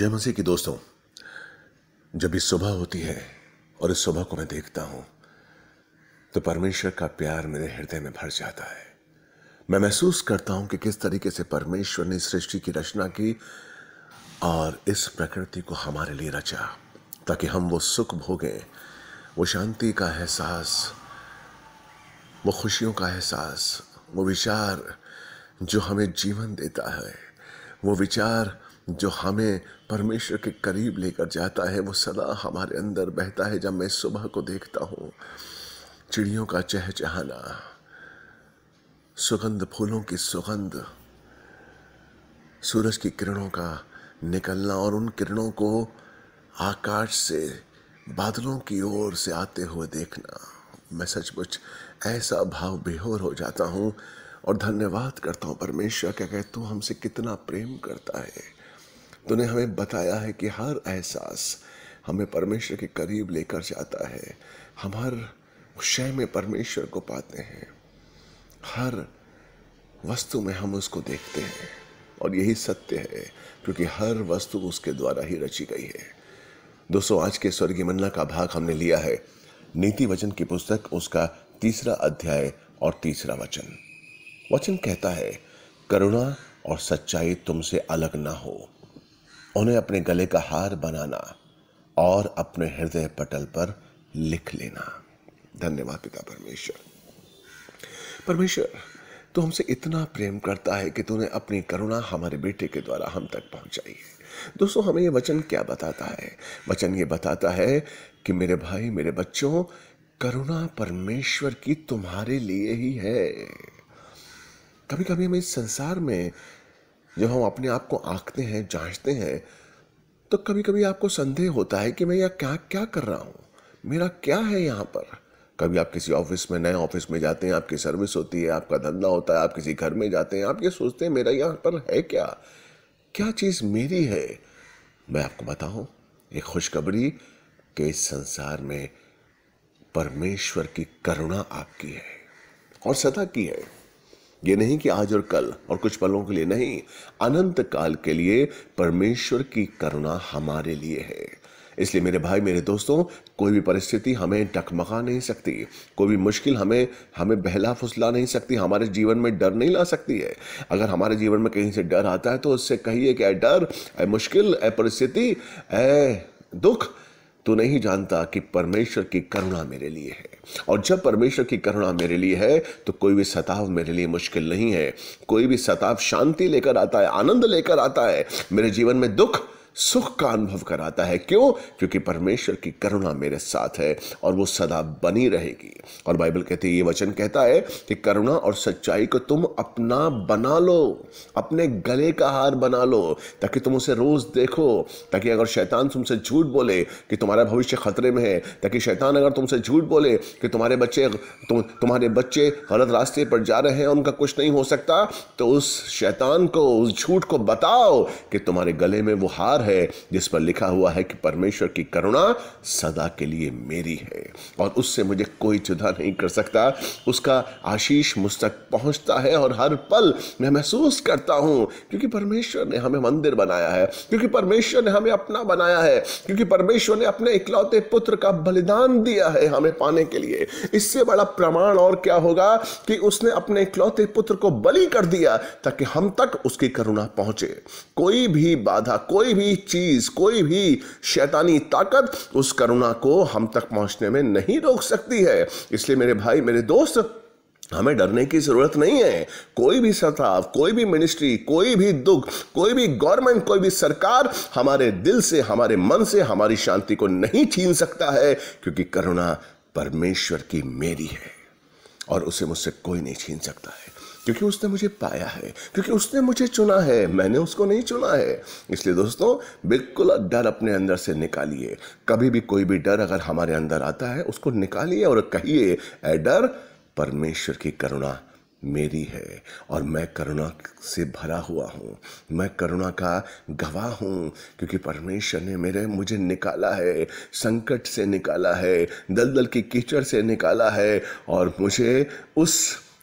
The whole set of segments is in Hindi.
जय मसीह की दोस्तों जब इस सुबह होती है और इस सुबह को मैं देखता हूं तो परमेश्वर का प्यार मेरे हृदय में भर जाता है मैं महसूस करता हूं कि किस तरीके से परमेश्वर ने सृष्टि की रचना की और इस प्रकृति को हमारे लिए रचा ताकि हम वो सुख भोगें वो शांति का एहसास वो खुशियों का एहसास वो विचार जो हमें जीवन देता है वो विचार जो हमें परमेश्वर के करीब लेकर जाता है वो सदा हमारे अंदर बहता है जब मैं सुबह को देखता हूँ चिड़ियों का चहचहाना सुगंध फूलों की सुगंध सूरज की किरणों का निकलना और उन किरणों को आकाश से बादलों की ओर से आते हुए देखना मैं सचमुच ऐसा भाव बेहोर हो जाता हूँ और धन्यवाद करता हूँ परमेश्वर क्या कहते तू हमसे कितना प्रेम करता है तूने हमें बताया है कि हर एहसास हमें परमेश्वर के करीब लेकर जाता है हम हर क्षय में परमेश्वर को पाते हैं हर वस्तु में हम उसको देखते हैं और यही सत्य है क्योंकि हर वस्तु उसके द्वारा ही रची गई है दोस्तों आज के स्वर्गीय मन्ना का भाग हमने लिया है नीति वचन की पुस्तक उसका तीसरा अध्याय और तीसरा वचन वचन कहता है करुणा और सच्चाई तुमसे अलग ना हो उन्हें अपने गले का हार बनाना और अपने हृदय पटल पर लिख लेना धन्यवाद पिता परमेश्वर परमेश्वर तो हमसे इतना प्रेम करता है कि तूने अपनी करुणा हमारे बेटे के द्वारा हम तक पहुंचाई है दोस्तों हमें ये वचन क्या बताता है वचन ये बताता है कि मेरे भाई मेरे बच्चों करुणा परमेश्वर की तुम्हारे लिए ही है कभी कभी हम इस संसार में जब हम अपने आप को आंकते हैं जांचते हैं तो कभी कभी आपको संदेह होता है कि मैं यह क्या क्या कर रहा हूँ मेरा क्या है यहाँ पर कभी आप किसी ऑफिस में नए ऑफिस में जाते हैं आपकी सर्विस होती है आपका धंधा होता है आप किसी घर में जाते हैं आप ये सोचते हैं मेरा यहाँ पर है क्या क्या चीज़ मेरी है मैं आपको बताऊँ ये खुशखबरी के इस संसार में परमेश्वर की करुणा आपकी है और सदा की है ये नहीं कि आज और कल और कुछ पलों के लिए नहीं अनंत काल के लिए परमेश्वर की करुणा हमारे लिए है इसलिए मेरे भाई मेरे दोस्तों कोई भी परिस्थिति हमें डकमका नहीं सकती कोई भी मुश्किल हमें हमें बहला फुसला नहीं सकती हमारे जीवन में डर नहीं ला सकती है अगर हमारे जीवन में कहीं से डर आता है तो उससे कहिए कि ए डर ए मुश्किल ए परिस्थिति ए दुख तू नहीं जानता कि परमेश्वर की करुणा मेरे लिए है और जब परमेश्वर की करुणा मेरे लिए है तो कोई भी सताव मेरे लिए मुश्किल नहीं है कोई भी सताव शांति लेकर आता है आनंद लेकर आता है मेरे जीवन में दुख सुख का अनुभव कराता है क्यों क्योंकि परमेश्वर की करुणा मेरे साथ है और वो सदा बनी रहेगी और बाइबल कहते ये वचन कहता है कि करुणा और सच्चाई को तुम अपना बना लो अपने गले का हार बना लो ताकि तुम उसे रोज देखो ताकि अगर शैतान तुमसे झूठ बोले कि तुम्हारा भविष्य खतरे में है ताकि शैतान अगर तुमसे झूठ बोले कि तुम्हारे बच्चे तुम तुम्हारे बच्चे गलत रास्ते पर जा रहे हैं उनका कुछ नहीं हो सकता तो उस शैतान को उस झूठ को बताओ कि तुम्हारे गले में वो हार है जिस पर लिखा हुआ है कि परमेश्वर की करुणा सदा के लिए मेरी है और उससे मुझे कोई चुदा नहीं कर सकता उसका आशीष मुझ तक पहुंचता है और हर पल मैं महसूस करता हूं क्योंकि परमेश्वर ने हमें मंदिर बनाया है क्योंकि परमेश्वर ने हमें अपना बनाया है क्योंकि परमेश्वर ने अपने इकलौते पुत्र का बलिदान दिया है हमें पाने के लिए इससे बड़ा प्रमाण और क्या होगा कि उसने अपने इकलौते पुत्र को बलि कर दिया ताकि हम तक उसकी करुणा पहुंचे कोई भी बाधा कोई भी भी चीज कोई भी शैतानी ताकत उस करुणा को हम तक पहुंचने में नहीं रोक सकती है इसलिए मेरे भाई मेरे दोस्त हमें डरने की ज़रूरत नहीं है कोई भी सताव कोई भी मिनिस्ट्री कोई भी दुख कोई भी गवर्नमेंट कोई भी सरकार हमारे दिल से हमारे मन से हमारी शांति को नहीं छीन सकता है क्योंकि करुणा परमेश्वर की मेरी है और उसे मुझसे कोई नहीं छीन सकता है क्योंकि उसने मुझे पाया है क्योंकि उसने मुझे चुना है मैंने उसको नहीं चुना है इसलिए दोस्तों बिल्कुल डर अपने अंदर से निकालिए कभी भी कोई भी डर अगर हमारे अंदर आता है उसको निकालिए और कहिए ए डर परमेश्वर की करुणा मेरी है और मैं करुणा से भरा हुआ हूँ मैं करुणा का गवाह हूँ क्योंकि परमेश्वर ने मेरे मुझे निकाला है संकट से निकाला है दलदल की कीचड़ से निकाला है और मुझे उस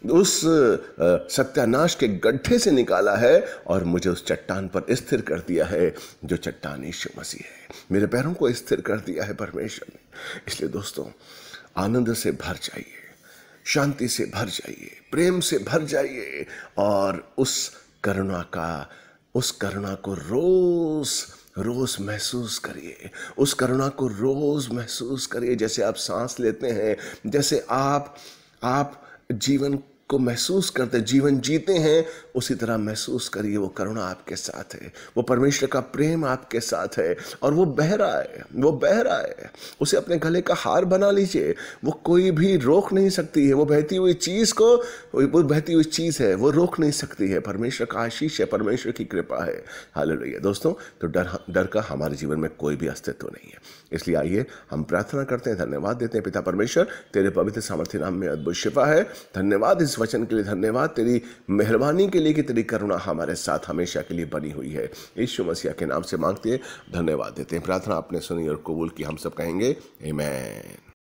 उस सत्यानाश के गड्ढे से निकाला है और मुझे उस चट्टान पर स्थिर कर दिया है जो चट्टान यीशु मसीह है मेरे पैरों को स्थिर कर दिया है परमेश्वर ने इसलिए दोस्तों आनंद से भर जाइए शांति से भर जाइए प्रेम से भर जाइए और उस करुणा का उस करुणा को रोज़ रोज महसूस करिए उस करुणा को रोज महसूस करिए जैसे आप सांस लेते हैं जैसे आप आप जीवन को महसूस करते जीवन जीते हैं उसी तरह महसूस करिए वो करुणा आपके साथ है वो परमेश्वर का प्रेम आपके साथ है और वो बह रहा है वो बह रहा है उसे अपने गले का हार बना लीजिए वो कोई भी रोक नहीं सकती है वो बहती हुई चीज़ को वो बहती हुई चीज़ है वो रोक नहीं सकती है परमेश्वर का आशीष है परमेश्वर की कृपा है हाल दोस्तों तो डर डर का हमारे जीवन में कोई भी अस्तित्व नहीं है इसलिए आइए हम प्रार्थना करते हैं धन्यवाद देते हैं पिता परमेश्वर तेरे पवित्र सामर्थ्य नाम में अद्भुत शिफा है धन्यवाद इस वचन के लिए धन्यवाद तेरी मेहरबानी के लिए तेरी करुणा हमारे साथ हमेशा के लिए बनी हुई है यीशु मसीहा के नाम से मांगते धन्यवाद देते हैं प्रार्थना आपने सुनी और कबूल की हम सब कहेंगे हेमैन